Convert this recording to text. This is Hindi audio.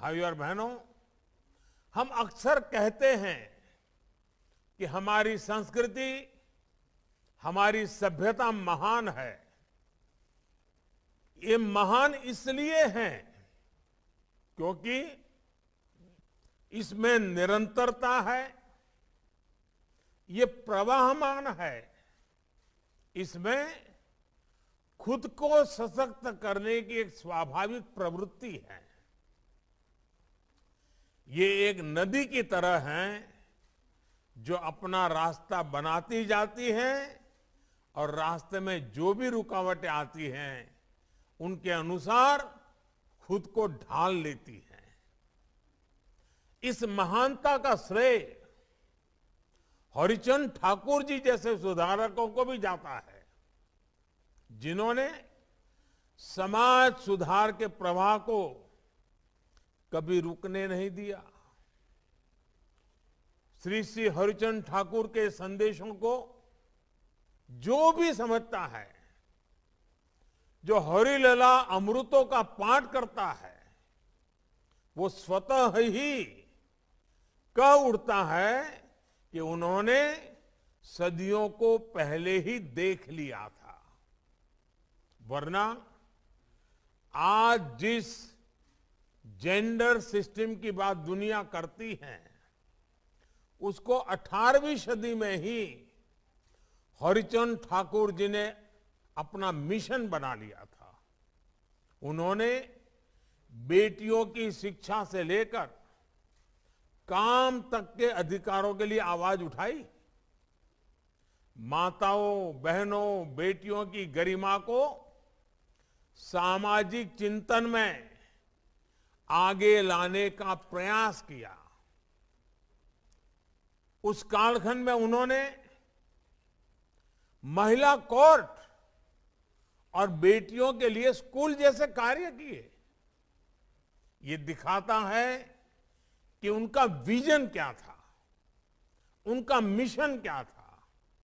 भाइयों और बहनों हम अक्सर कहते हैं कि हमारी संस्कृति हमारी सभ्यता महान है ये महान इसलिए है क्योंकि इसमें निरंतरता है ये प्रवाहमान है इसमें खुद को सशक्त करने की एक स्वाभाविक प्रवृत्ति है ये एक नदी की तरह है जो अपना रास्ता बनाती जाती है और रास्ते में जो भी रुकावटें आती हैं उनके अनुसार खुद को ढाल लेती है इस महानता का श्रेय हरिचंद ठाकुर जी जैसे सुधारकों को भी जाता है जिन्होंने समाज सुधार के प्रवाह को कभी रुकने नहीं दिया श्री श्री हरिचंद ठाकुर के संदेशों को जो भी समझता है जो हरिलला अमृतों का पाठ करता है वो स्वतः ही कह उठता है कि उन्होंने सदियों को पहले ही देख लिया था वरना आज जिस जेंडर सिस्टम की बात दुनिया करती है उसको 18वीं सदी में ही हरिचंद ठाकुर जी ने अपना मिशन बना लिया था उन्होंने बेटियों की शिक्षा से लेकर काम तक के अधिकारों के लिए आवाज उठाई माताओं बहनों बेटियों की गरिमा को सामाजिक चिंतन में आगे लाने का प्रयास किया उस कालखंड में उन्होंने महिला कोर्ट और बेटियों के लिए स्कूल जैसे कार्य किए ये दिखाता है कि उनका विजन क्या था उनका मिशन क्या था